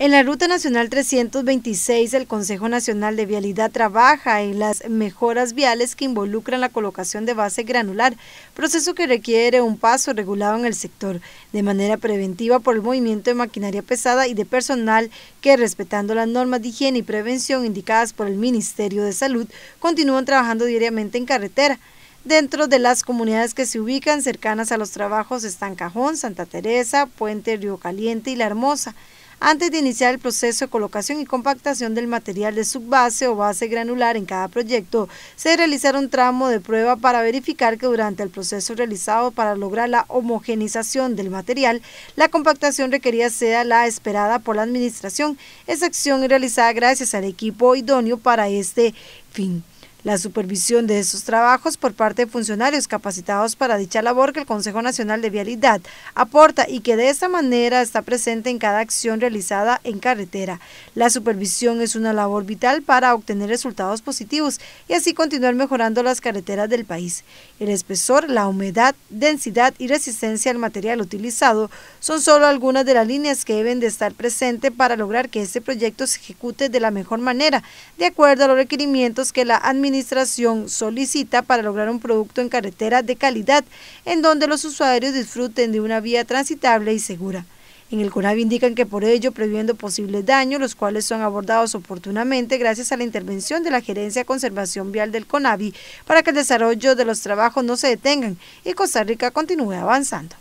En la Ruta Nacional 326, el Consejo Nacional de Vialidad trabaja en las mejoras viales que involucran la colocación de base granular, proceso que requiere un paso regulado en el sector, de manera preventiva por el movimiento de maquinaria pesada y de personal que, respetando las normas de higiene y prevención indicadas por el Ministerio de Salud, continúan trabajando diariamente en carretera. Dentro de las comunidades que se ubican cercanas a los trabajos están Cajón, Santa Teresa, Puente Río Caliente y La Hermosa antes de iniciar el proceso de colocación y compactación del material de subbase o base granular en cada proyecto, se realizará un tramo de prueba para verificar que durante el proceso realizado para lograr la homogenización del material, la compactación requerida sea la esperada por la administración, Esa acción realizada gracias al equipo idóneo para este fin la supervisión de estos trabajos por parte de funcionarios capacitados para dicha labor que el Consejo Nacional de Vialidad aporta y que de esta manera está presente en cada acción realizada en carretera. La supervisión es una labor vital para obtener resultados positivos y así continuar mejorando las carreteras del país. El espesor, la humedad, densidad y resistencia al material utilizado son solo algunas de las líneas que deben de estar presentes para lograr que este proyecto se ejecute de la mejor manera, de acuerdo a los requerimientos que la administración administración solicita para lograr un producto en carretera de calidad en donde los usuarios disfruten de una vía transitable y segura. En el CONAVI indican que por ello, previendo posibles daños, los cuales son abordados oportunamente gracias a la intervención de la Gerencia de Conservación Vial del CONAVI para que el desarrollo de los trabajos no se detengan y Costa Rica continúe avanzando.